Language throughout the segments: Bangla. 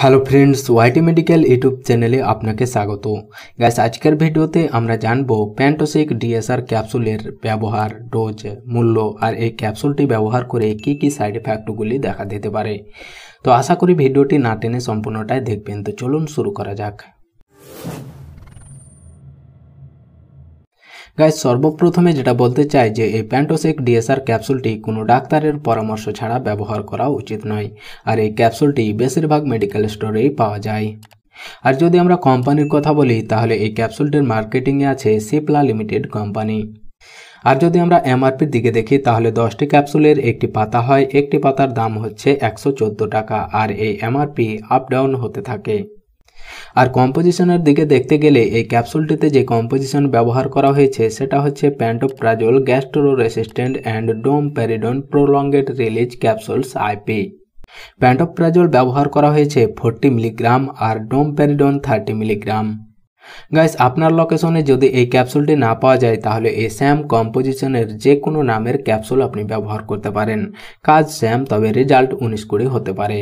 hello friends YT medical YouTube চ্যানেলে আপনাকে স্বাগত গ্যাস আজকের ভিডিওতে আমরা জানব প্যান্টোসিক ডিএসআর ক্যাপসুলের ব্যবহার ডোজ মূল্য আর এই ক্যাপসুলটি ব্যবহার করে কি কি সাইড এফেক্টগুলি দেখা দিতে পারে তো আশা করি ভিডিওটি না টেনে সম্পূর্ণটাই দেখবেন তো চলুন শুরু করা যাক গাইজ সর্বপ্রথমে যেটা বলতে চাই যে এই প্যান্টোসেক ডিএসআর ক্যাপসুলটি কোনো ডাক্তারের পরামর্শ ছাড়া ব্যবহার করা উচিত নয় আর এই ক্যাপসুলটি বেশিরভাগ মেডিকেল স্টোরেই পাওয়া যায় আর যদি আমরা কোম্পানির কথা বলি তাহলে এই ক্যাপসুলটির মার্কেটিংয়ে আছে সিপলা লিমিটেড কোম্পানি আর যদি আমরা এমআরপির দিকে দেখি তাহলে দশটি ক্যাপসুলের একটি পাতা হয় একটি পাতার দাম হচ্ছে একশো টাকা আর এই এমআরপি আপ ডাউন হতে থাকে আর কম্পোজিশনের দিকে দেখতে গেলে এই ক্যাপসুলটিতে যে কম্পোজিশন ব্যবহার করা হয়েছে সেটা হচ্ছে pantoprazole gastro resistant and domperidone prolonged release capsules IP pantoprazole ব্যবহার করা হয়েছে ফোরটি মিলিগ্রাম আর domperidone thirty milligram guys আপনার লোকেশনে যদি এই ক্যাপসুলটি না পাওয়া যায় তাহলে এই স্যাম কম্পোজিশনের যে কোনো নামের ক্যাপসুল আপনি ব্যবহার করতে পারেন কাজ স্যাম তবে রেজাল্ট উনিশ কুড়ি হতে পারে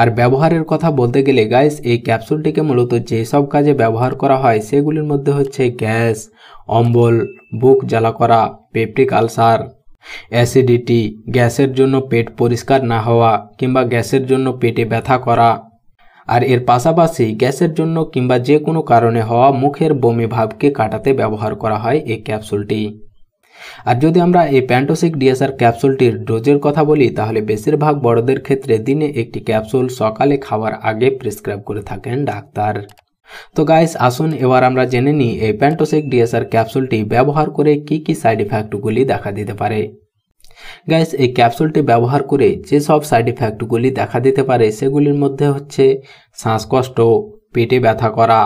আর ব্যবহারের কথা বলতে গেলে গাইস এই ক্যাপসুলটিকে মূলত যেসব কাজে ব্যবহার করা হয় সেগুলির মধ্যে হচ্ছে গ্যাস অম্বল বুক জ্বালা করা পেপটিক আলসার অ্যাসিডিটি গ্যাসের জন্য পেট পরিষ্কার না হওয়া কিংবা গ্যাসের জন্য পেটে ব্যথা করা আর এর পাশাপাশি গ্যাসের জন্য কিংবা যে কোনো কারণে হওয়া মুখের বমি ভাবকে কাটাতে ব্যবহার করা হয় এই ক্যাপসুলটি আর যদি আমরা এই প্যান্টোসিক ডিএসআর ক্যাপসুলটির ডোজের কথা বলি তাহলে বেশিরভাগ বড়দের ক্ষেত্রে দিনে একটি ক্যাপসুল সকালে খাওয়ার আগে প্রেসক্রাইব করে থাকেন ডাক্তার তো গাইস আসুন এবার আমরা জেনে নিই এই প্যান্টোসিক ডিএসআর ক্যাপসুলটি ব্যবহার করে কি কি সাইড ইফেক্টগুলি দেখা দিতে পারে গ্যাস এই ক্যাপসুলটি ব্যবহার করে যেসব সাইড ইফেক্টগুলি দেখা দিতে পারে সেগুলির মধ্যে হচ্ছে শ্বাসকষ্ট পেটে ব্যথা করা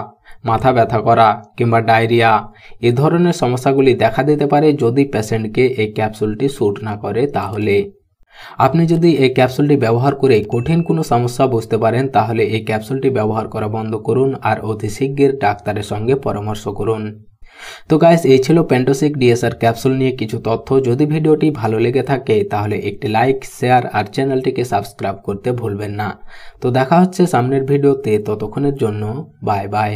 মাথা ব্যথা করা কিংবা ডায়রিয়া এ ধরনের সমস্যাগুলি দেখা দিতে পারে যদি পেশেন্টকে এই ক্যাপসুলটি শ্যুট না করে তাহলে আপনি যদি এই ক্যাপসুলটি ব্যবহার করে কঠিন কোনো সমস্যা বুঝতে পারেন তাহলে এই ক্যাপসুলটি ব্যবহার করা বন্ধ করুন আর অতি শীঘ্র ডাক্তারের সঙ্গে পরামর্শ করুন তো গাইস এই ছিল প্যান্টোসিক ডিএসআর ক্যাপসুল নিয়ে কিছু তথ্য যদি ভিডিওটি ভালো লেগে থাকে তাহলে একটি লাইক শেয়ার আর চ্যানেলটিকে সাবস্ক্রাইব করতে ভুলবেন না তো দেখা হচ্ছে সামনের ভিডিওতে ততক্ষণের জন্য বাই বাই